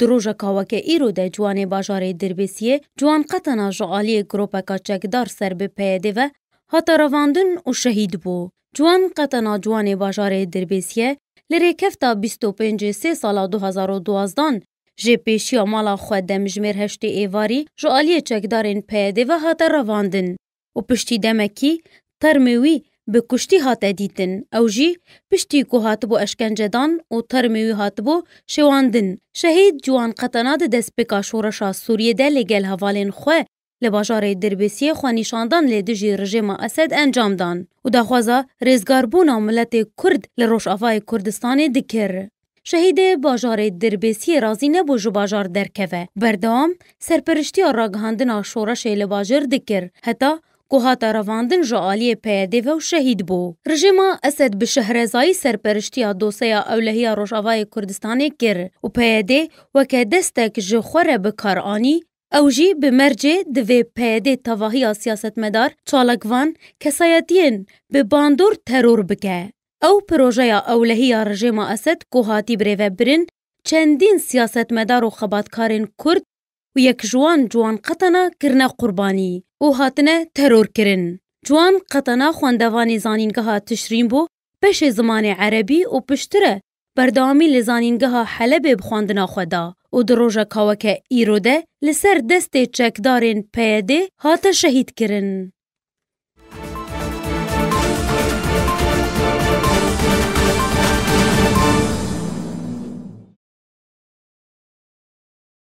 دروژا کاوکه ایرو ده جوان باجار دربسیه جوان قطنا جعالی گروپکا چکدار سر به پیده و حتا رواندن و شهید بو. جوان قطنا جوان باجار دربسیه لره کفتا 25 سه سالا 2012 جه پیشی مالا خود دمجمیر هشت ایواری جعالی چکدارین پیده و حتا رواندن. و پشتی دمکی ترموی به کشتی هات دیتن او جی پشتی کو هات بو اشکنجدان او ترمیوی هات بو شواندن شهید جوان قطناد دست بکا شورشا سوریه ده لگل حوالین خواه لباجار دربسیه خواه نشاندان لدجی رژیم اسد انجام دان و دخوازا رزگاربون ملت کرد لروش آفای کردستان دکر شهید باجار دربسی رازی نبو جو باجار درکوه بردام سرپرشتی راگهاندن شورش لباجر دکر هتا کو هاتا رواندن جا آلیه پیده و شهید بو. رژیما اسد به شهر زایی شهرزایی سرپرشتیا دوسیا اولهیا روشاوای کردستانی کر و پیده و که دستک جخوره بکار آنی او جی به مرجه دوی پیده تواهی ها سیاست مدار چالکوان کسایتین به باندور ترور بکه. او پروژه یا اولهی رژیما اسد که هاتی و برین چندین سیاست مدار و خبادکارین کرد و یک جوان جوان قطنا کرنه قربانی. او هاتنه ترور کرن. جوان قطنا خوندوانی زانینگه ها تشرین بو پش زمان عربی و پشتره بردامی لزانینگه ها حلب بخواندنا خدا. او دروژ کاوکه ایروده لسر دست چکدارین پیده هات شهید کرن.